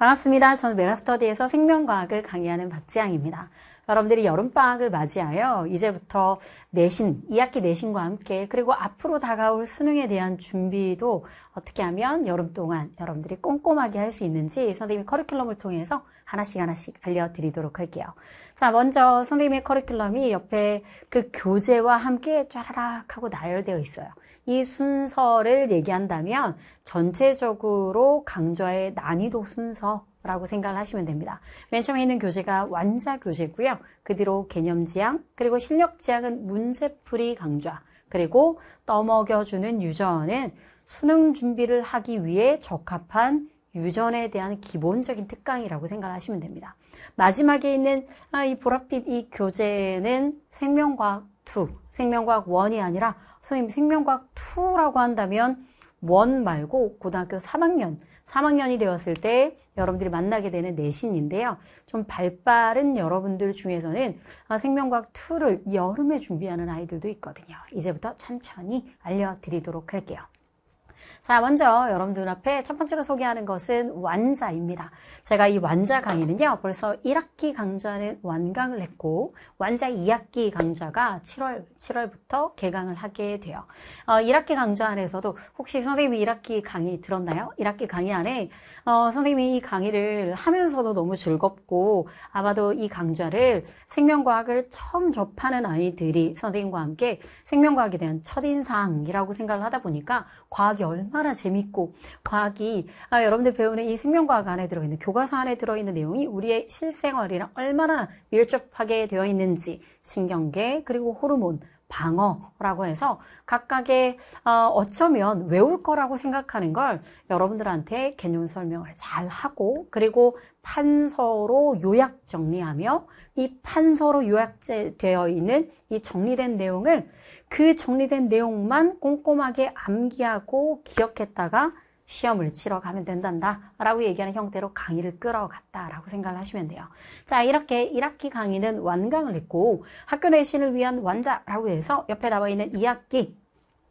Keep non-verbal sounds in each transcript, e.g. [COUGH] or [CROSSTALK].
반갑습니다. 저는 메가스터디에서 생명과학을 강의하는 박지향입니다. 여러분들이 여름방학을 맞이하여 이제부터 내신, 2학기 내신과 함께 그리고 앞으로 다가올 수능에 대한 준비도 어떻게 하면 여름 동안 여러분들이 꼼꼼하게 할 수 있는지 선생님이 커리큘럼을 통해서 하나씩 하나씩 알려드리도록 할게요. 자, 먼저 선생님의 커리큘럼이 옆에 그 교재와 함께 쫘라락 하고 나열되어 있어요. 이 순서를 얘기한다면 전체적으로 강좌의 난이도 순서, 라고 생각을 하시면 됩니다. 맨 처음에 있는 교재가 완자 교재고요. 그 뒤로 개념 지향, 그리고 실력 지향은 문제풀이 강좌, 그리고 떠먹여주는 유전은 수능 준비를 하기 위해 적합한 유전에 대한 기본적인 특강이라고 생각하시면 됩니다. 마지막에 있는 아, 이 보랏빛 이 교재는 생명과학 2, 생명과학 1이 아니라 선생님 생명과학 2라고 한다면 1 말고 고등학교 3학년 3학년이 되었을 때 여러분들이 만나게 되는 내신인데요. 좀 발빠른 여러분들 중에서는 아, 생명과학 2를 여름에 준비하는 아이들도 있거든요. 이제부터 천천히 알려드리도록 할게요. 자, 먼저 여러분들 앞에 첫 번째로 소개하는 것은 완자입니다. 제가 이 완자 강의는요, 벌써 1학기 강좌는 완강을 했고, 완자 2학기 강좌가 7월, 7월부터 개강을 하게 돼요. 어, 1학기 강좌 안에서도 혹시 선생님이 1학기 강의 들었나요? 1학기 강의 안에, 어, 선생님이 이 강의를 하면서도 너무 즐겁고, 아마도 이 강좌를 생명과학을 처음 접하는 아이들이 선생님과 함께 생명과학에 대한 첫인상이라고 생각을 하다 보니까 과학이 얼 얼마나 재밌고 과학이 아, 여러분들 배우는 이 생명과학 안에 들어있는 교과서 안에 들어있는 내용이 우리의 실생활이랑 얼마나 밀접하게 되어 있는지 신경계 그리고 호르몬 방어라고 해서 각각의 어, 쩌면 외울 거라고 생각하는 걸 여러분들한테 개념 설명을 잘 하고 그리고 판서로 요약 정리하며 이 판서로 요약되어 있는 이 정리된 내용을 그 정리된 내용만 꼼꼼하게 암기하고 기억했다가 시험을 치러 가면 된단다 라고 얘기하는 형태로 강의를 끌어갔다 라고 생각을 하시면 돼요 자 이렇게 1학기 강의는 완강을 했고 학교 내신을 위한 완자라고 해서 옆에 나와 있는 2학기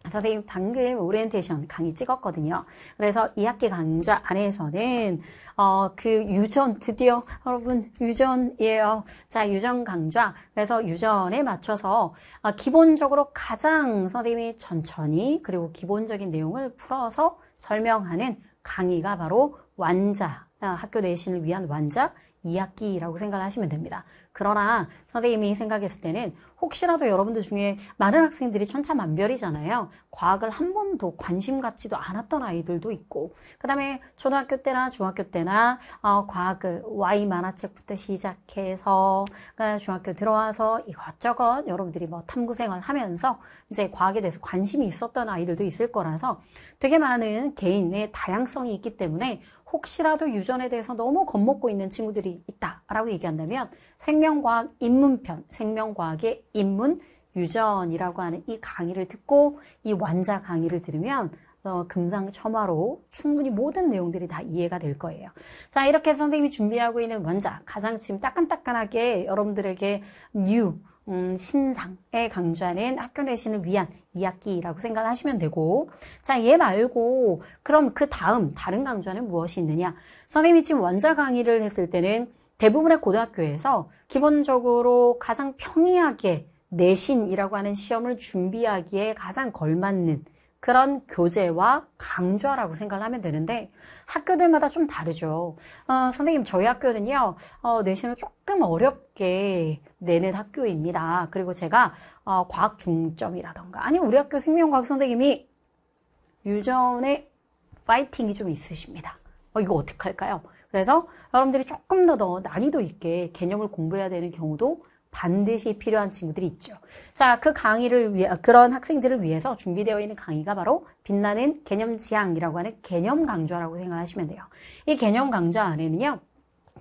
선생님 방금 오리엔테이션 강의 찍었거든요. 그래서 2학기 강좌 안에서는 어, 그 유전 드디어 여러분 유전이에요. 자 유전 강좌 그래서 유전에 맞춰서 어, 기본적으로 가장 선생님이 천천히 그리고 기본적인 내용을 풀어서 설명하는 강의가 바로 완자 아, 학교 내신을 위한 완자 2학기라고 생각하시면 됩니다. 그러나 선생님이 생각했을 때는 혹시라도 여러분들 중에 많은 학생들이 천차만별이잖아요. 과학을 한 번도 관심 갖지도 않았던 아이들도 있고 그 다음에 초등학교 때나 중학교 때나 어, 과학을 Y 만화책부터 시작해서 어, 중학교 들어와서 이것저것 여러분들이 뭐 탐구생활 하면서 이제 과학에 대해서 관심이 있었던 아이들도 있을 거라서 되게 많은 개인의 다양성이 있기 때문에 혹시라도 유전에 대해서 너무 겁먹고 있는 친구들이 있다라고 얘기한다면 생명과학 입문편 생명과학의 입문 유전이라고 하는 이 강의를 듣고 이 완자 강의를 들으면 어, 금상첨화로 충분히 모든 내용들이 다 이해가 될 거예요. 자 이렇게 선생님이 준비하고 있는 완자 가장 지금 따끈따끈하게 여러분들에게 뉴 음, 신상에 강조하는 학교 내신을 위한 2학기라고 생각하시면 되고 자 얘 말고 그럼 그 다음 다른 강좌는 무엇이 있느냐 선생님이 지금 원자 강의를 했을 때는 대부분의 고등학교에서 기본적으로 가장 평이하게 내신이라고 하는 시험을 준비하기에 가장 걸맞는 그런 교재와 강좌라고 생각을 하면 되는데 학교들마다 좀 다르죠. 어, 선생님 저희 학교는요 어, 내신을 조금 어렵게 내는 학교입니다. 그리고 제가 어, 과학 중점이라던가 아니 우리 학교 생명과학 선생님이 유전의 파이팅이 좀 있으십니다. 어, 이거 어떻게 할까요? 그래서 여러분들이 조금 더, 더 난이도 있게 개념을 공부해야 되는 경우도 반드시 필요한 친구들이 있죠. 자, 그 강의를 위해, 그런 학생들을 위해서 준비되어 있는 강의가 바로 빛나는 개념 지향이라고 하는 개념 강좌라고 생각하시면 돼요. 이 개념 강좌 안에는요,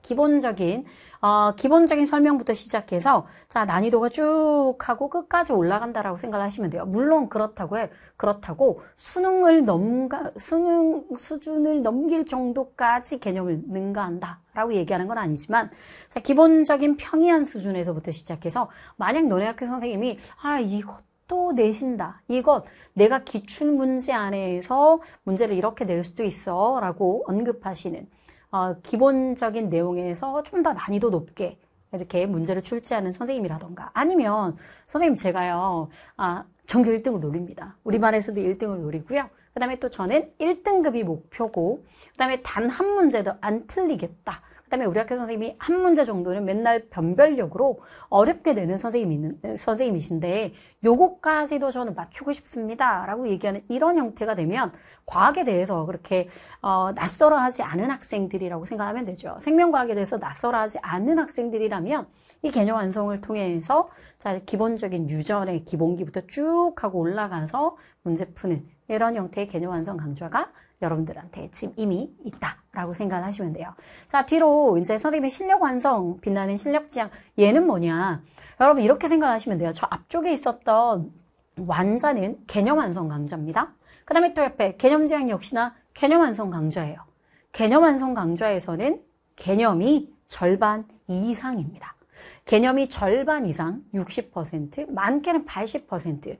기본적인 어, 기본적인 설명부터 시작해서 자 난이도가 쭉 하고 끝까지 올라간다라고 생각하시면 돼요. 물론 그렇다고 해 그렇다고 수능을 넘가 수능 수준을 넘길 정도까지 개념을 능가한다라고 얘기하는 건 아니지만 자 기본적인 평이한 수준에서부터 시작해서 만약 너네 학교 선생님이 아 이것 또 내신다. 이것 내가 기출 문제 안에서 문제를 이렇게 낼 수도 있어 라고 언급하시는 어, 기본적인 내용에서 좀 더 난이도 높게 이렇게 문제를 출제하는 선생님이라던가 아니면 선생님 제가요 아, 전교 1등을 노립니다. 우리 반에서도 1등을 노리고요. 그 다음에 또 저는 1등급이 목표고 그 다음에 단 한 문제도 안 틀리겠다. 그다음에 우리 학교 선생님이 한 문제 정도는 맨날 변별력으로 어렵게 내는 선생님이 있는, 선생님이신데 요거까지도 저는 맞추고 싶습니다라고 얘기하는 이런 형태가 되면 과학에 대해서 그렇게 어, 낯설어하지 않은 학생들이라고 생각하면 되죠. 생명과학에 대해서 낯설어하지 않은 학생들이라면 이 개념 완성을 통해서 자 기본적인 유전의 기본기부터 쭉 하고 올라가서 문제 푸는 이런 형태의 개념 완성 강좌가 여러분들한테 지금 이미 있다라고 생각하시면 돼요. 자, 뒤로 이제 선생님의 실력 완성, 빛나는 실력 지향, 얘는 뭐냐? 여러분 이렇게 생각하시면 돼요. 저 앞쪽에 있었던 완자는 개념 완성 강좌입니다. 그 다음에 또 옆에 개념 지향 역시나 개념 완성 강좌예요. 개념 완성 강좌에서는 개념이 절반 이상입니다. 개념이 절반 이상, 60%, 많게는 80%.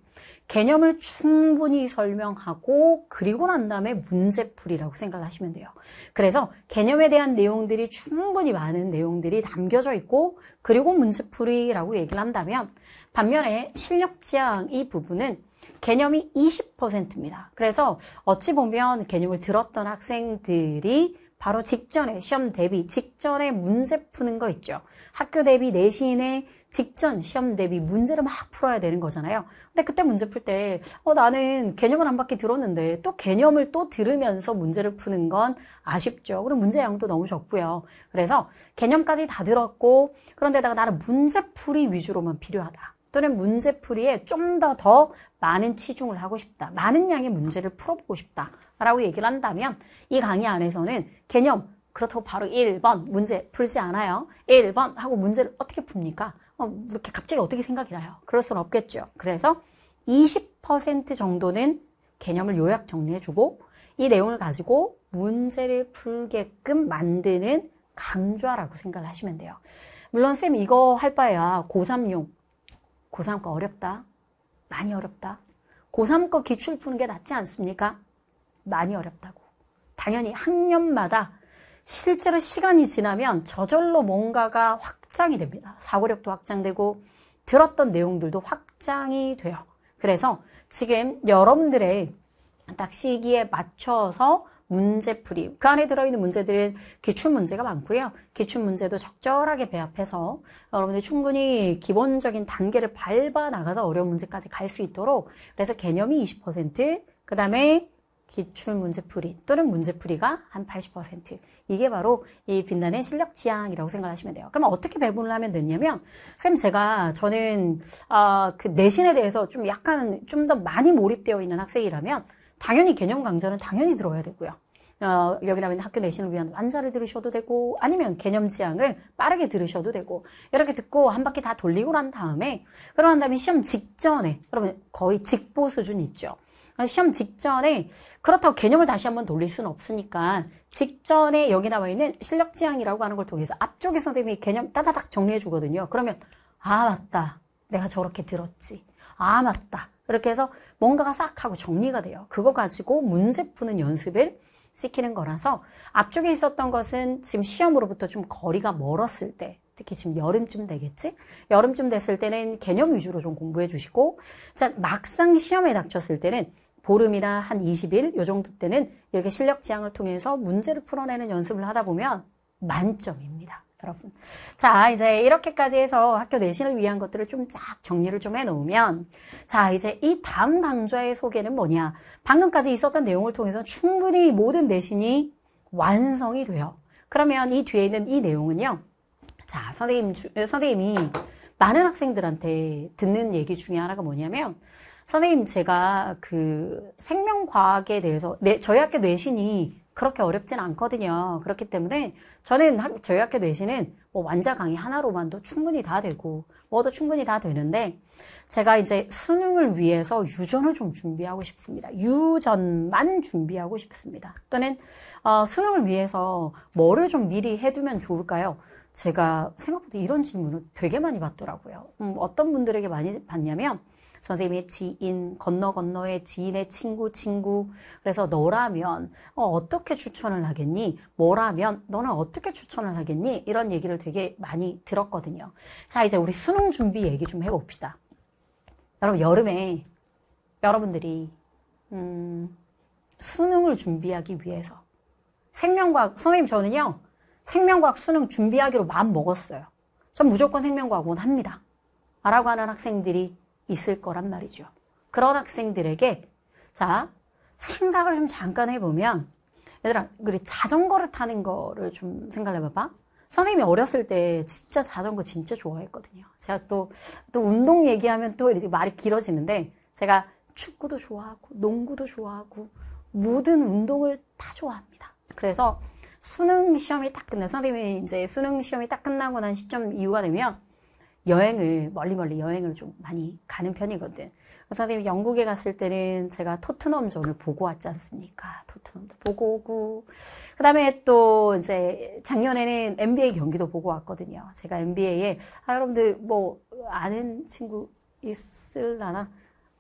개념을 충분히 설명하고 그리고 난 다음에 문제풀이라고 생각하시면 돼요. 그래서 개념에 대한 내용들이 충분히 많은 내용들이 담겨져 있고 그리고 문제풀이라고 얘기를 한다면 반면에 실력지향 이 부분은 개념이 20%입니다. 그래서 어찌 보면 개념을 들었던 학생들이 바로 직전에 시험 대비 직전에 문제 푸는 거 있죠. 학교 대비 내신에 직전 시험 대비 문제를 막 풀어야 되는 거잖아요. 근데 그때 문제 풀 때, 어, 나는 개념을 한 바퀴 들었는데 또 개념을 또 들으면서 문제를 푸는 건 아쉽죠. 그럼 문제 양도 너무 적고요. 그래서 개념까지 다 들었고, 그런데다가 나는 문제풀이 위주로만 필요하다. 또는 문제풀이에 좀 더더 더 많은 치중을 하고 싶다. 많은 양의 문제를 풀어보고 싶다. 라고 얘기를 한다면 이 강의 안에서는 개념, 그렇다고 바로 1번 문제 풀지 않아요. 1번 하고 문제를 어떻게 풉니까? 어, 이렇게 갑자기 어떻게 생각이 나요? 그럴 수는 없겠죠. 그래서 20% 정도는 개념을 요약 정리해주고 이 내용을 가지고 문제를 풀게끔 만드는 강좌라고 생각을 하시면 돼요. 물론 쌤 이거 할 바에야 고3용, 고3 거 어렵다, 많이 어렵다, 고3 거 기출 푸는 게 낫지 않습니까? 많이 어렵다고. 당연히 학년마다 실제로 시간이 지나면 저절로 뭔가가 확장이 됩니다. 사고력도 확장되고 들었던 내용들도 확장이 돼요. 그래서 지금 여러분들의 딱 시기에 맞춰서 문제풀이 그 안에 들어있는 문제들은 기출 문제가 많고요. 기출 문제도 적절하게 배합해서 여러분들 충분히 기본적인 단계를 밟아 나가서 어려운 문제까지 갈 수 있도록 그래서 개념이 20%그 다음에 기출 문제풀이 또는 문제풀이가 한 80% 이게 바로 이 빛나는 실력 지향이라고 생각하시면 돼요. 그럼 어떻게 배분을 하면 되냐면 쌤 제가 저는 어, 그 내신에 대해서 좀 약간 좀 더 많이 몰입되어 있는 학생이라면 당연히 개념 강좌는 당연히 들어야 되고요. 어, 여기라면 학교 내신을 위한 완자를 들으셔도 되고 아니면 개념 지향을 빠르게 들으셔도 되고 이렇게 듣고 한 바퀴 다 돌리고 난 다음에 그러한 다음에 시험 직전에 그러면 거의 직보 수준 있죠. 아, 시험 직전에 그렇다고 개념을 다시 한번 돌릴 수는 없으니까 직전에 여기 나와 있는 실력 지향이라고 하는 걸 통해서 앞쪽에 선생님이 개념 따다닥 정리해 주거든요. 그러면 아 맞다. 내가 저렇게 들었지. 아 맞다. 이렇게 해서 뭔가가 싹 하고 정리가 돼요. 그거 가지고 문제 푸는 연습을 시키는 거라서 앞쪽에 있었던 것은 지금 시험으로부터 좀 거리가 멀었을 때 특히 지금 여름쯤 되겠지? 여름쯤 됐을 때는 개념 위주로 좀 공부해 주시고 자 막상 시험에 닥쳤을 때는 보름이나 한 20일 요 정도 때는 이렇게 실력 지향을 통해서 문제를 풀어내는 연습을 하다 보면 만점입니다. 여러분. 자, 이제 이렇게까지 해서 학교 내신을 위한 것들을 좀 쫙 정리를 좀 해놓으면, 자, 이제 이 다음 강좌의 소개는 뭐냐. 방금까지 있었던 내용을 통해서 충분히 모든 내신이 완성이 돼요. 그러면 이 뒤에 있는 이 내용은요. 자, 선생님, 선생님이 많은 학생들한테 듣는 얘기 중에 하나가 뭐냐면, 선생님, 제가 그 생명과학에 대해서, 네, 저희 학교 내신이 그렇게 어렵진 않거든요. 그렇기 때문에 저는 학, 저희 학교 내신은 뭐 완자 강의 하나로만도 충분히 다 되고, 뭐도 충분히 다 되는데, 제가 이제 수능을 위해서 유전을 좀 준비하고 싶습니다. 유전만 준비하고 싶습니다. 또는, 어, 수능을 위해서 뭐를 좀 미리 해두면 좋을까요? 제가 생각보다 이런 질문을 되게 많이 받더라고요. 음, 어떤 분들에게 많이 받냐면, 선생님의 지인, 건너 건너의 지인의 친구, 친구. 그래서 너라면 어, 떻게 추천을 하겠니? 뭐라면 너는 어떻게 추천을 하겠니? 이런 얘기를 되게 많이 들었거든요. 자, 이제 우리 수능 준비 얘기 좀 해봅시다. 여러분, 여름에 여러분들이 음, 수능을 준비하기 위해서 생명과학, 선생님 저는요, 생명과학 수능 준비하기로 마음 먹었어요. 전 무조건 생명과학원 합니다. 라고 하는 학생들이 있을 거란 말이죠. 그런 학생들에게 자 생각을 좀 잠깐 해보면 얘들아 우리 자전거를 타는 거를 좀 생각해봐봐. 선생님이 어렸을 때 진짜 자전거 진짜 좋아했거든요. 제가 또, 또 운동 얘기하면 또이렇 말이 길어지는데 제가 축구도 좋아하고 농구도 좋아하고 모든 운동을 다 좋아합니다. 그래서 수능 시험이 딱 끝나, 선생님이 이제 수능 시험이 딱 끝나고 난 시점 이후가 되면 여행을 멀리 멀리 여행을 좀 많이 가는 편이거든. 선생님 영국에 갔을 때는 제가 토트넘전을 보고 왔지 않습니까? 토트넘도 보고 오고 그다음에 또 이제 작년에는 NBA 경기도 보고 왔거든요. 제가 NBA에 아, 여러분들 뭐 아는 친구 있을라나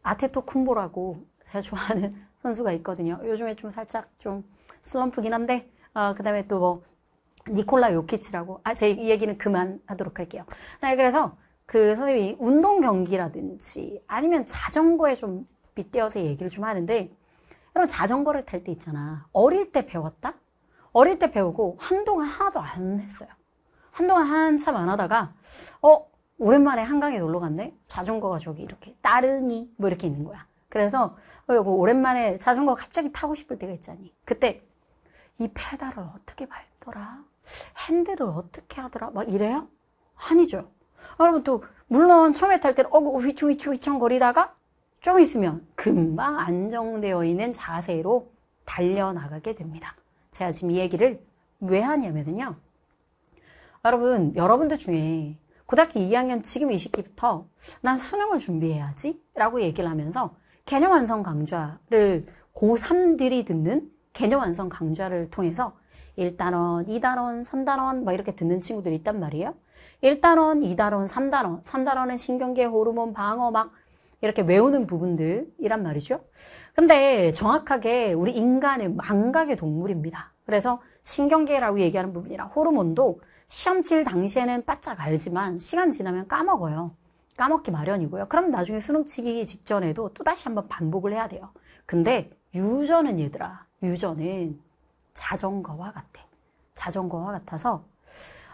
아테토 쿤보라고 제가 좋아하는 선수가 있거든요. 요즘에 좀 살짝 좀 슬럼프긴 한데 어, 그다음에 또뭐 니콜라 요키치라고 아, 제 얘기는 그만하도록 할게요. 네, 그래서 그 선생님이 운동 경기라든지 아니면 자전거에 좀 빗대어서 얘기를 좀 하는데 여러분 자전거를 탈 때 있잖아. 어릴 때 배웠다? 어릴 때 배우고 한동안 하나도 안 했어요. 한동안 한참 안 하다가 어 오랜만에 한강에 놀러 갔네. 자전거가 저기 이렇게 따릉이 뭐 이렇게 있는 거야. 그래서 어, 이거 뭐 오랜만에 자전거 갑자기 타고 싶을 때가 있잖니. 그때 이 페달을 어떻게 밟더라? 핸들을 어떻게 하더라? 막 이래요? 아니죠. 여러분 또 물론 처음에 탈 때는 어구 어, 휘충휘충휘청 거리다가 좀 있으면 금방 안정되어 있는 자세로 달려나가게 됩니다. 제가 지금 이 얘기를 왜 하냐면요. 여러분, 여러분들 중에 고등학교 2학년 지금 이 시기부터 난 수능을 준비해야지 라고 얘기를 하면서 개념 완성 강좌를 고3들이 듣는 개념 완성 강좌를 통해서 1단원, 2단원, 3단원 막 이렇게 듣는 친구들이 있단 말이에요. 1단원, 2단원, 3단원, 3단원은 신경계, 호르몬, 방어 막 이렇게 외우는 부분들이란 말이죠. 근데 정확하게 우리 인간의 망각의 동물입니다. 그래서 신경계라고 얘기하는 부분이라 호르몬도 시험칠 당시에는 바짝 알지만 시간 지나면 까먹어요. 까먹기 마련이고요. 그럼 나중에 수능 치기 직전에도 또다시 한번 반복을 해야 돼요. 근데 유전은 얘들아, 유전은 자전거와 같아. 자전거와 같아서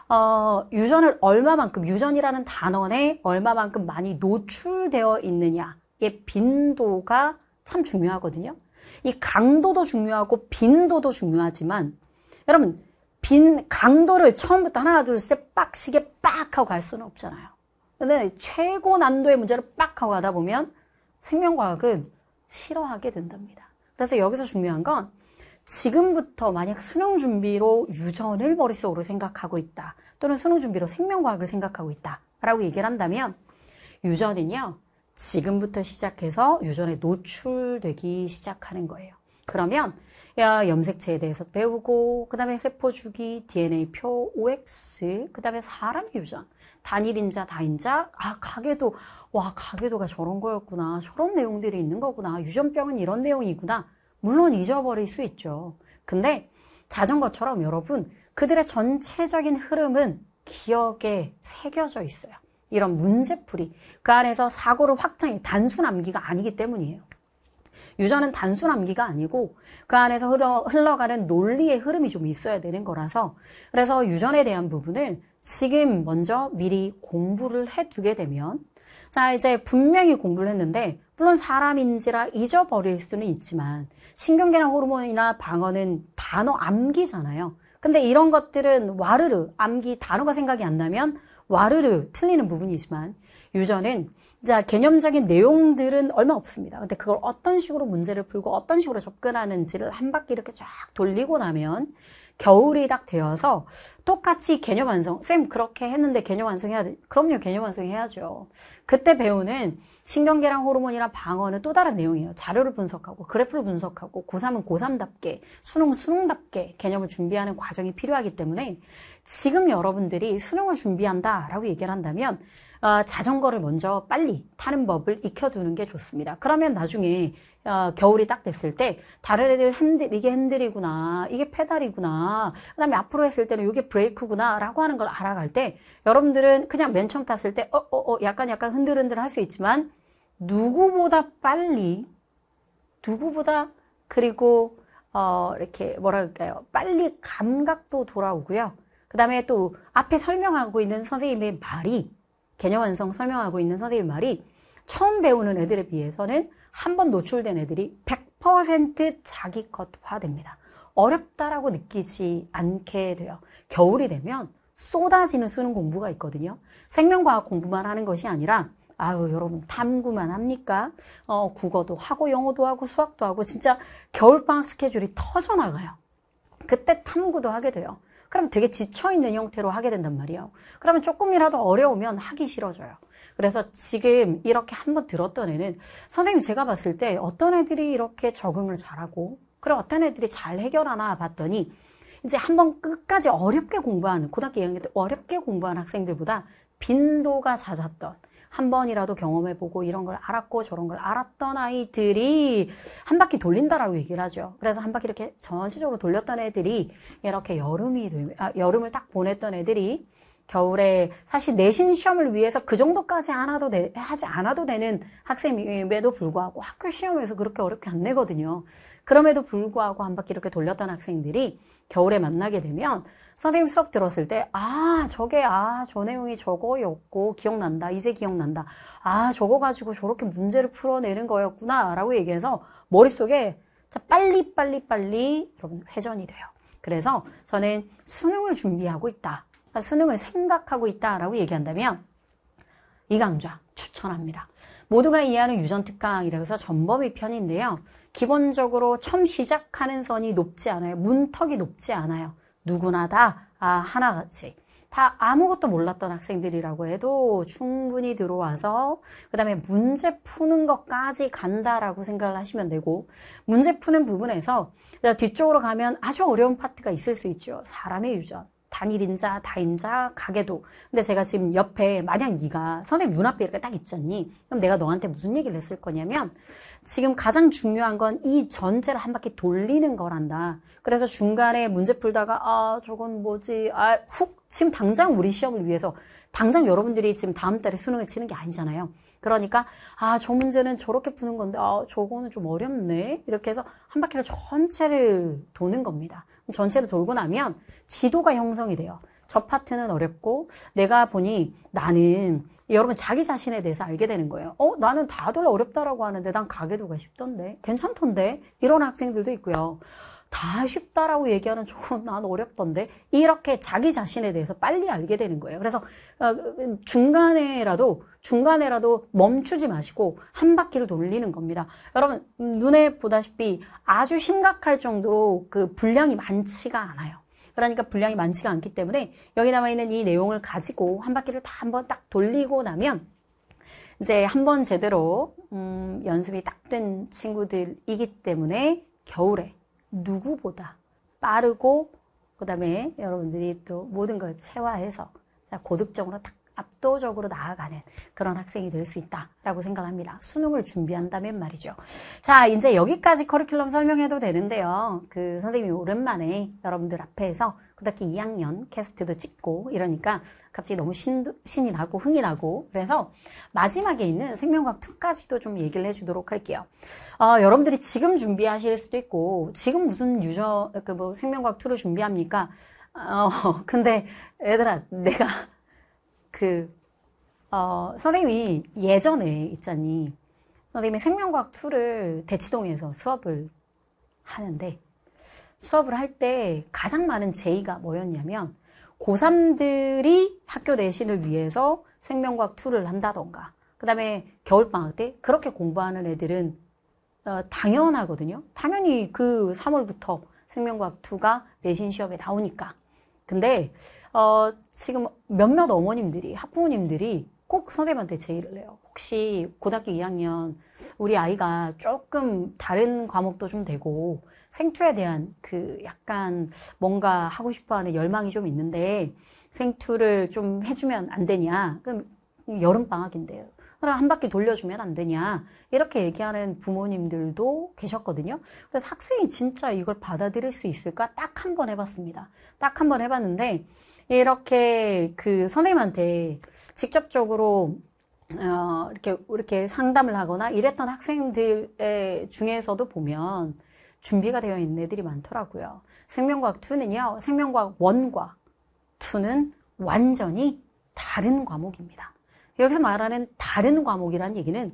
어, 유전을 얼마만큼 유전이라는 단원에 얼마만큼 많이 노출되어 있느냐의 빈도가 참 중요하거든요. 이 강도도 중요하고 빈도도 중요하지만 여러분 빈 강도를 처음부터 하나 둘 셋 빡시게 빡 하고 갈 수는 없잖아요. 근데 최고 난도의 문제를 빡 하고 가다 보면 생명과학은 싫어하게 된답니다. 그래서 여기서 중요한 건 지금부터 만약 수능 준비로 유전을 머릿속으로 생각하고 있다. 또는 수능 준비로 생명과학을 생각하고 있다. 라고 얘기를 한다면 유전은요. 지금부터 시작해서 유전에 노출되기 시작하는 거예요. 그러면 야, 염색체에 대해서 배우고 그 다음에 세포주기, DNA표, OX, 그 다음에 사람 유전, 단일인자, 다인자, 아 가계도, 와 가계도가 저런 거였구나, 저런 내용들이 있는 거구나, 유전병은 이런 내용이구나 물론 잊어버릴 수 있죠. 근데 자전거처럼 여러분 그들의 전체적인 흐름은 기억에 새겨져 있어요. 이런 문제풀이 그 안에서 사고를 확장해 단순 암기가 아니기 때문이에요. 유전은 단순 암기가 아니고 그 안에서 흘러, 흘러가는 논리의 흐름이 좀 있어야 되는 거라서 그래서 유전에 대한 부분을 지금 먼저 미리 공부를 해두게 되면 자, 이제 분명히 공부를 했는데, 물론 사람인지라 잊어버릴 수는 있지만, 신경계나 호르몬이나 방어는 단어 암기잖아요. 근데 이런 것들은 와르르, 암기 단어가 생각이 안 나면 와르르 틀리는 부분이지만, 유전은 자, 개념적인 내용들은 얼마 없습니다. 근데 그걸 어떤 식으로 문제를 풀고 어떤 식으로 접근하는지를 한 바퀴 이렇게 쫙 돌리고 나면 겨울이 딱 되어서 똑같이 개념 완성. 쌤 그렇게 했는데 개념 완성해야 돼. 그럼요, 개념 완성해야죠. 그때 배우는 신경계랑 호르몬이랑 방어는 또 다른 내용이에요. 자료를 분석하고 그래프를 분석하고 고3은 고3답게 수능 수능답게 개념을 준비하는 과정이 필요하기 때문에 지금 여러분들이 수능을 준비한다라고 얘기를 한다면 어, 자전거를 먼저 빨리 타는 법을 익혀두는 게 좋습니다. 그러면 나중에 어, 겨울이 딱 됐을 때 다른 애들 핸들 이게 핸들이구나 이게 페달이구나 그 다음에 앞으로 했을 때는 이게 브레이크구나 라고 하는 걸 알아갈 때 여러분들은 그냥 맨 처음 탔을 때 어, 어, 어, 약간 약간 흔들흔들 할 수 있지만 누구보다 빨리 누구보다 그리고 어, 이렇게 뭐랄까요 빨리 감각도 돌아오고요 그 다음에 또 앞에 설명하고 있는 선생님의 말이 개념 완성 설명하고 있는 선생님 말이 처음 배우는 애들에 비해서는 한 번 노출된 애들이 100% 자기 것화됩니다. 어렵다라고 느끼지 않게 돼요. 겨울이 되면 쏟아지는 수능 공부가 있거든요. 생명과학 공부만 하는 것이 아니라 아유 여러분 탐구만 합니까? 어, 국어도 하고 영어도 하고 수학도 하고 진짜 겨울방학 스케줄이 터져나가요. 그때 탐구도 하게 돼요. 그럼 되게 지쳐있는 형태로 하게 된단 말이에요. 그러면 조금이라도 어려우면 하기 싫어져요. 그래서 지금 이렇게 한번 들었던 애는 선생님 제가 봤을 때 어떤 애들이 이렇게 적응을 잘하고 그리고 어떤 애들이 잘 해결하나 봤더니 이제 한번 끝까지 어렵게 공부하는 고등학교 2학년 때 어렵게 공부한 학생들보다 빈도가 잦았던 한 번이라도 경험해보고 이런 걸 알았고 저런 걸 알았던 아이들이 한 바퀴 돌린다라고 얘기를 하죠. 그래서 한 바퀴 이렇게 전체적으로 돌렸던 애들이 이렇게 여름이 아, 여름을 딱 보냈던 애들이 겨울에 사실 내신 시험을 위해서 그 정도까지 하나도 하지 않아도 되는 학생임에도 불구하고 학교 시험에서 그렇게 어렵게 안 내거든요. 그럼에도 불구하고 한 바퀴 이렇게 돌렸던 학생들이 겨울에 만나게 되면 선생님 수업 들었을 때, 아, 저게, 아, 저 내용이 저거였고, 기억난다. 이제 기억난다. 아, 저거 가지고 저렇게 문제를 풀어내는 거였구나. 라고 얘기해서 머릿속에 빨리, 빨리, 빨리 여러분 회전이 돼요. 그래서 저는 수능을 준비하고 있다. 그러니까 수능을 생각하고 있다. 라고 얘기한다면 이 강좌 추천합니다. 모두가 이해하는 유전특강이라서 전범위 편인데요. 기본적으로 처음 시작하는 선이 높지 않아요. 문턱이 높지 않아요. 누구나 다 아, 하나같이 다 아무것도 몰랐던 학생들이라고 해도 충분히 들어와서 그 다음에 문제 푸는 것까지 간다라고 생각을 하시면 되고 문제 푸는 부분에서 뒤쪽으로 가면 아주 어려운 파트가 있을 수 있죠. 사람의 유전. 단일인자, 다인자, 가계도. 근데 제가 지금 옆에 만약 네가 선생님 눈앞에 이렇게 딱 있잖니? 그럼 내가 너한테 무슨 얘기를 했을 거냐면 지금 가장 중요한 건 이 전체를 한 바퀴 돌리는 거란다. 그래서 중간에 문제 풀다가 아 저건 뭐지 아훅 지금 당장 우리 시험을 위해서 당장 여러분들이 지금 다음 달에 수능을 치는 게 아니잖아요. 그러니까 아 저 문제는 저렇게 푸는 건데 아 저거는 좀 어렵네 이렇게 해서 한 바퀴를 전체를 도는 겁니다. 전체를 돌고 나면 지도가 형성이 돼요. 저 파트는 어렵고 내가 보니 나는 여러분 자기 자신에 대해서 알게 되는 거예요. 어, 나는 다들 어렵다라고 하는데 난 가게도가 쉽던데 괜찮던데 이런 학생들도 있고요. 다 쉽다라고 얘기하는 조금 [LAUGHS] 난 어렵던데 이렇게 자기 자신에 대해서 빨리 알게 되는 거예요. 그래서 어, 중간에라도 중간에라도 멈추지 마시고 한 바퀴를 돌리는 겁니다. 여러분 음, 눈에 보다시피 아주 심각할 정도로 그 분량이 많지가 않아요. 그러니까 분량이 많지가 않기 때문에 여기 남아 있는 이 내용을 가지고 한 바퀴를 다 한번 딱 돌리고 나면 이제 한번 제대로 음, 연습이 딱 된 친구들이기 때문에 겨울에 누구보다 빠르고 그 다음에 여러분들이 또 모든 걸 체화해서 고득점으로 딱 압도적으로 나아가는 그런 학생이 될 수 있다라고 생각합니다. 수능을 준비한다면 말이죠. 자, 이제 여기까지 커리큘럼 설명해도 되는데요. 그 선생님이 오랜만에 여러분들 앞에서 그다지 2학년 캐스트도 찍고 이러니까 갑자기 너무 신, 신이 나고 흥이 나고 그래서 마지막에 있는 생명과학 2까지도 좀 얘기를 해주도록 할게요. 어, 여러분들이 지금 준비하실 수도 있고 지금 무슨 유저 그 뭐 생명과학 2를 준비합니까? 어, [LAUGHS] 근데 얘들아 내가 그, 어, 선생님이 예전에 있잖니. 선생님이 생명과학 2를 대치동에서 수업을 하는데, 수업을 할 때 가장 많은 제의가 뭐였냐면, 고3들이 학교 내신을 위해서 생명과학 2를 한다던가, 그 다음에 겨울방학 때 그렇게 공부하는 애들은 어, 당연하거든요. 당연히 그 3월부터 생명과학 2가 내신 시험에 나오니까. 근데 어, 지금 몇몇 어머님들이 학부모님들이 꼭 선생님한테 제의를 해요. 혹시 고등학교 2학년 우리 아이가 조금 다른 과목도 좀 되고 생투에 대한 그 약간 뭔가 하고 싶어하는 열망이 좀 있는데 생투를 좀 해주면 안 되냐? 그럼 여름 방학인데요. 그럼 한 바퀴 돌려주면 안 되냐 이렇게 얘기하는 부모님들도 계셨거든요. 그래서 학생이 진짜 이걸 받아들일 수 있을까 딱 한 번 해봤습니다. 딱 한 번 해봤는데 이렇게 그 선생님한테 직접적으로 어, 이렇게 이렇게 상담을 하거나 이랬던 학생들 중에서도 보면 준비가 되어 있는 애들이 많더라고요. 생명과학 2는요, 생명과학 1과 2는 완전히 다른 과목입니다. 여기서 말하는 다른 과목이란 얘기는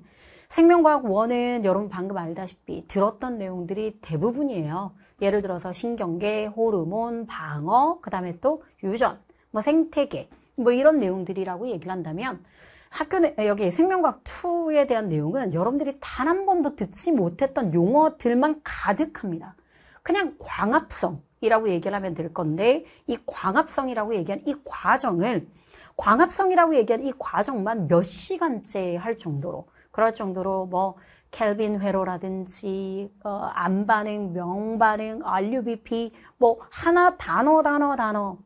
생명과학 1은 여러분 방금 알다시피 들었던 내용들이 대부분이에요. 예를 들어서 신경계, 호르몬, 방어, 그 다음에 또 유전, 뭐 생태계, 뭐 이런 내용들이라고 얘기를 한다면 학교 내, 여기 생명과학 2에 대한 내용은 여러분들이 단 한 번도 듣지 못했던 용어들만 가득합니다. 그냥 광합성이라고 얘기를 하면 될 건데 이 광합성이라고 얘기한 이 과정을 광합성이라고 얘기하는 이 과정만 몇 시간째 할 정도로 그럴 정도로 뭐 켈빈 회로라든지 어, 안반응, 명반응, RUBP 뭐 하나 단어 단어 단어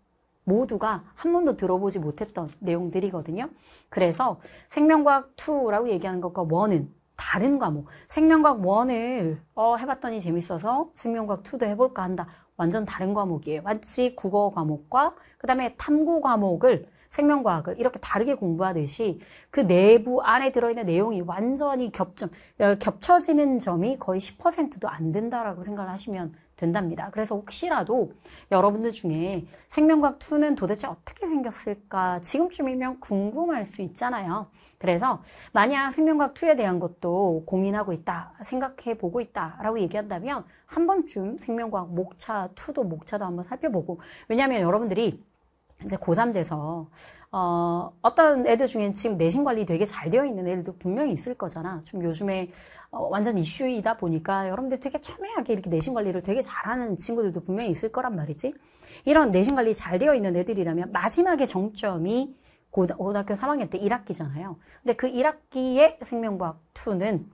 모두가 한 번도 들어보지 못했던 내용들이거든요. 그래서 생명과학 2라고 얘기하는 것과 1은 다른 과목. 생명과학 1을 어, 해봤더니 재밌어서 생명과학 2도 해볼까 한다. 완전 다른 과목이에요. 마치 국어 과목과 그 다음에 탐구 과목을 생명과학을 이렇게 다르게 공부하듯이 그 내부 안에 들어있는 내용이 완전히 겹점, 어, 겹쳐지는 점이 거의 10%도 안 된다라고 생각을 하시면 된답니다. 그래서 혹시라도 여러분들 중에 생명과학 2는 도대체 어떻게 생겼을까 지금쯤이면 궁금할 수 있잖아요. 그래서 만약 생명과학 2에 대한 것도 고민하고 있다, 생각해 보고 있다라고 얘기한다면 한 번쯤 생명과학 목차 2도 목차도 한번 살펴보고 왜냐하면 여러분들이 이제 고3 돼서 어, 어떤 애들 중엔 지금 내신 관리 되게 잘 되어 있는 애들도 분명히 있을 거잖아. 좀 요즘에 어, 완전 이슈이다 보니까 여러분들 되게 첨예하게 이렇게 내신 관리를 되게 잘하는 친구들도 분명히 있을 거란 말이지. 이런 내신 관리 잘 되어 있는 애들이라면 마지막에 정점이 고등학교 3학년 때 1학기잖아요. 근데 그 1학기에 생명과학 2는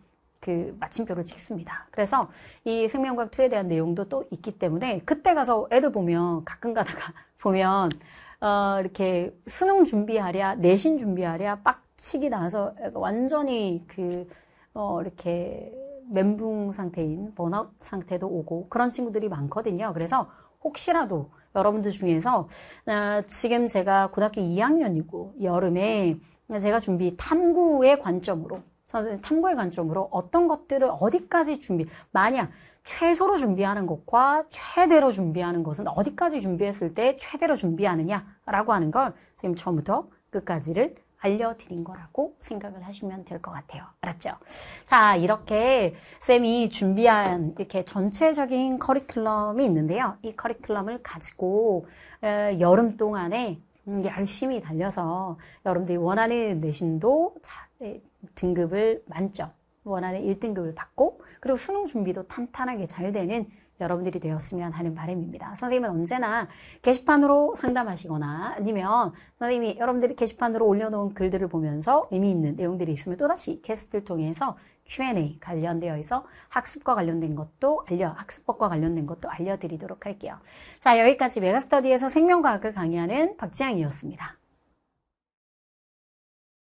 그 마침표를 찍습니다. 그래서 이 생명과학 2에 대한 내용도 또 있기 때문에 그때 가서 애들 보면 가끔 가다가 [LAUGHS] 보면 어, 이렇게 수능 준비하랴, 내신 준비하랴, 빡치기 나서 완전히 그, 어, 이렇게 멘붕 상태인 번아 상태도 오고 그런 친구들이 많거든요. 그래서 혹시라도 여러분들 중에서 어, 지금 제가 고등학교 2학년이고 여름에 제가 준비 탐구의 관점으로 선생님 탐구의 관점으로 어떤 것들을 어디까지 준비 만약 최소로 준비하는 것과 최대로 준비하는 것은 어디까지 준비했을 때 최대로 준비하느냐라고 하는 걸 선생님 처음부터 끝까지를 알려드린 거라고 생각을 하시면 될 것 같아요. 알았죠? 자, 이렇게 쌤이 준비한 이렇게 전체적인 커리큘럼이 있는데요. 이 커리큘럼을 가지고 여름 동안에 음, 열심히 달려서 여러분들이 원하는 내신도 등급을 만점, 원하는 1등급을 받고 그리고 수능 준비도 탄탄하게 잘 되는 여러분들이 되었으면 하는 바람입니다. 선생님은 언제나 게시판으로 상담하시거나 아니면 선생님이 여러분들이 게시판으로 올려놓은 글들을 보면서 의미 있는 내용들이 있으면 또다시 캐스트를 통해서 Q&A 관련되어 있어 학습과 관련된 것도 알려, 학습법과 관련된 것도 알려드리도록 할게요. 자, 여기까지 메가스터디에서 생명과학을 강의하는 박지향이었습니다.